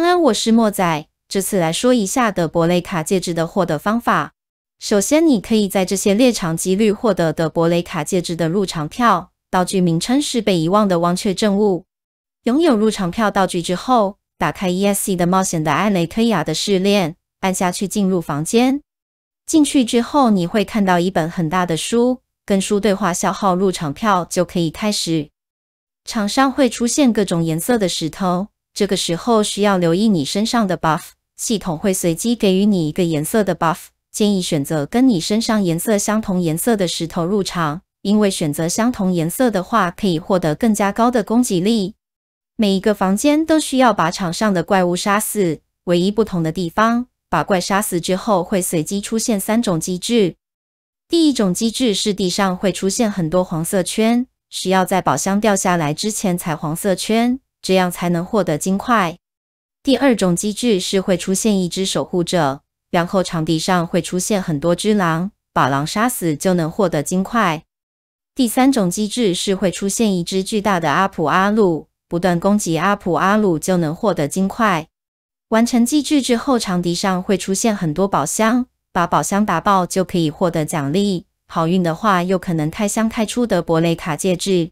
安安，我是莫仔。这次来说一下德博雷卡戒指的获得方法。首先，你可以在这些猎场几率获得德博雷卡戒指的入场票，道具名称是被遗忘的忘却证物。拥有入场票道具之后，打开 ESC 的冒险的艾雷忒亚的试炼，按下去进入房间。进去之后，你会看到一本很大的书，跟书对话消耗入场票就可以开始。场上会出现各种颜色的石头。这个时候需要留意你身上的 buff，系统会随机给予你一个颜色的 buff，建议选择跟你身上颜色相同颜色的石头入场，因为选择相同颜色的话可以获得更加高的攻击力。每一个房间都需要把场上的怪物杀死，唯一不同的地方，把怪杀死之后会随机出现三种机制。第一种机制是地上会出现很多黄色圈，需要在宝箱掉下来之前踩黄色圈。这样才能获得金块。第二种机制是会出现一只守护者，然后场地上会出现很多只狼，把狼杀死就能获得金块。第三种机制是会出现一只巨大的阿普阿鲁，不断攻击阿普阿鲁就能获得金块。完成机制之后，场地上会出现很多宝箱，把宝箱打爆就可以获得奖励。好运的话，又可能开箱开出的博雷卡戒指。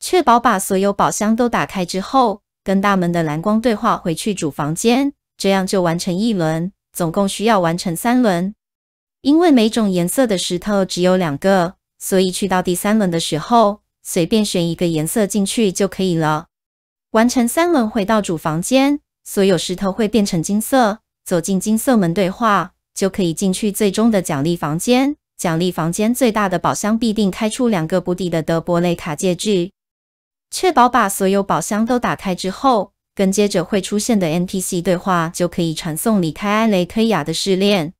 确保把所有宝箱都打开之后，跟大门的蓝光对话回去主房间，这样就完成一轮。总共需要完成三轮，因为每种颜色的石头只有两个，所以去到第三轮的时候，随便选一个颜色进去就可以了。完成三轮回到主房间，所有石头会变成金色，走进金色门对话，就可以进去最终的奖励房间。奖励房间最大的宝箱必定开出两个不底的德伯雷卡戒指。确保把所有宝箱都打开之后，跟接着会出现的 NPC 对话，就可以传送离开艾雷克亚的试炼。